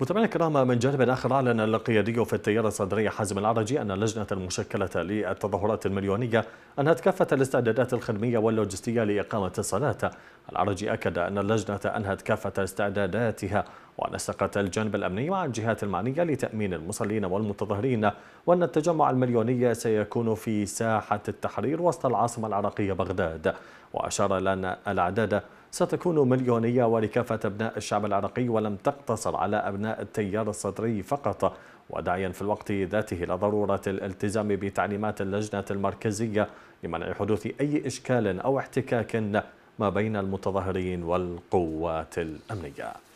متابعينا الكرام من جانب آخر أعلن القيادي في التيار الصدري حازم العرجي أن اللجنة المشكلة للتظاهرات المليونية أنهت كافة الاستعدادات الخدمية واللوجستية لإقامة الصلاة. العرجي أكد أن اللجنة أنهت كافة استعداداتها ونسقت الجانب الأمني مع الجهات المعنية لتأمين المصلين والمتظاهرين وأن التجمع المليوني سيكون في ساحة التحرير وسط العاصمة العراقية بغداد وأشار إلى أن الأعداد ستكون مليونية ولكافة أبناء الشعب العراقي ولم تقتصر على أبناء التيار الصدري فقط وداعيا في الوقت ذاته إلى ضرورة الالتزام بتعليمات اللجنة المركزية لمنع حدوث أي إشكال أو احتكاك ما بين المتظاهرين والقوات الأمنية